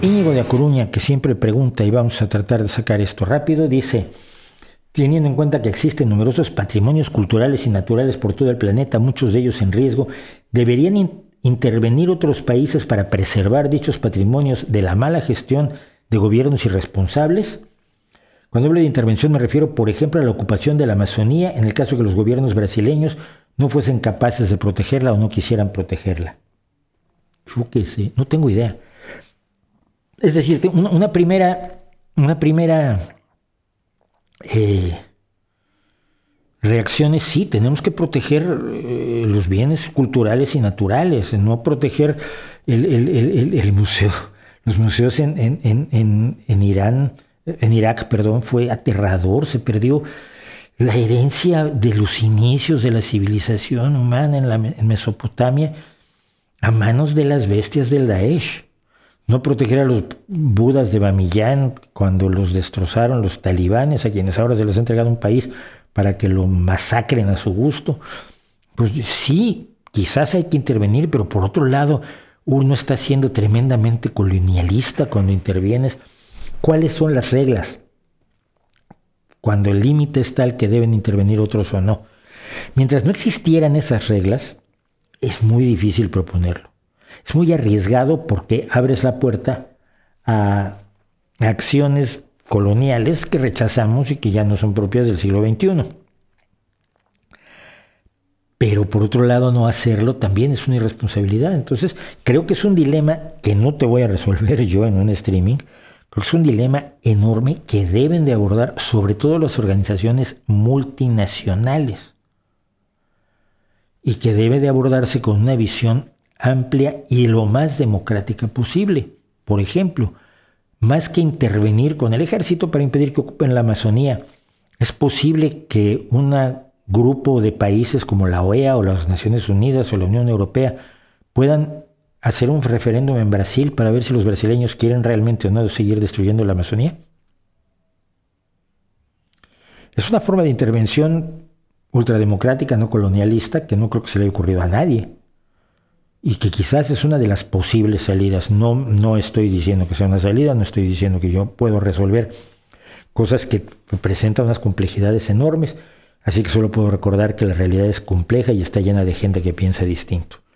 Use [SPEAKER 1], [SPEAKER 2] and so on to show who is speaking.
[SPEAKER 1] Íñigo de A Coruña, que siempre pregunta y vamos a tratar de sacar esto rápido, dice, teniendo en cuenta que existen numerosos patrimonios culturales y naturales por todo el planeta, muchos de ellos en riesgo, ¿deberían intervenir otros países para preservar dichos patrimonios de la mala gestión de gobiernos irresponsables? Cuando hablo de intervención me refiero, por ejemplo, a la ocupación de la Amazonía en el caso de que los gobiernos brasileños no fuesen capaces de protegerla o no quisieran protegerla. Yo qué sé, no tengo idea es decir, una, primera, una primera eh, reacción es sí, tenemos que proteger eh, los bienes culturales y naturales, no proteger el, museo. Los museos en, Irán, en Irak, perdón, fue aterrador, se perdió la herencia de los inicios de la civilización humana en, Mesopotamia a manos de las bestias del Daesh no proteger a los budas de Bamiyan cuando los destrozaron los talibanes, a quienes ahora se les ha entregado un país para que lo masacren a su gusto. Pues sí, quizás hay que intervenir, pero por otro lado, uno está siendo tremendamente colonialista cuando intervienes. ¿Cuáles son las reglas? Cuando el límite es tal que deben intervenir otros o no. Mientras no existieran esas reglas, es muy difícil proponerlo. Es muy arriesgado porque abres la puerta a acciones coloniales que rechazamos y que ya no son propias del siglo XXI. Pero por otro lado, no hacerlo también es una irresponsabilidad. Entonces, creo que es un dilema que no te voy a resolver yo en un streaming. pero es un dilema enorme que deben de abordar sobre todo las organizaciones multinacionales y que debe de abordarse con una visión amplia y lo más democrática posible. Por ejemplo, más que intervenir con el ejército para impedir que ocupen la Amazonía, es posible que un grupo de países como la OEA o las Naciones Unidas o la Unión Europea puedan hacer un referéndum en Brasil para ver si los brasileños quieren realmente o no seguir destruyendo la Amazonía. Es una forma de intervención ultrademocrática, no colonialista, que no creo que se le haya ocurrido a nadie y que quizás es una de las posibles salidas. No, no estoy diciendo que sea una salida, no estoy diciendo que yo puedo resolver cosas que presentan unas complejidades enormes, así que solo puedo recordar que la realidad es compleja y está llena de gente que piensa distinto.